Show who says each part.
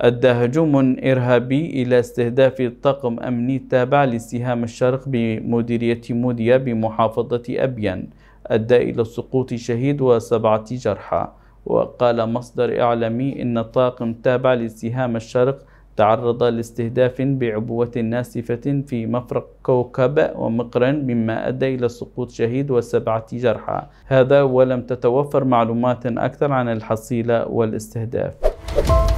Speaker 1: أدى هجوم إرهابي إلى استهداف طاقم أمني تابع لسهام الشرق بمديرية موديا بمحافظة أبيان أدى إلى سقوط شهيد وسبعة جرحى وقال مصدر إعلامي إن طاقم تابع لسهام الشرق تعرض لاستهداف بعبوة ناسفة في مفرق كوكب ومقرن مما أدى إلى سقوط شهيد وسبعة جرحى هذا ولم تتوفر معلومات أكثر عن الحصيلة والاستهداف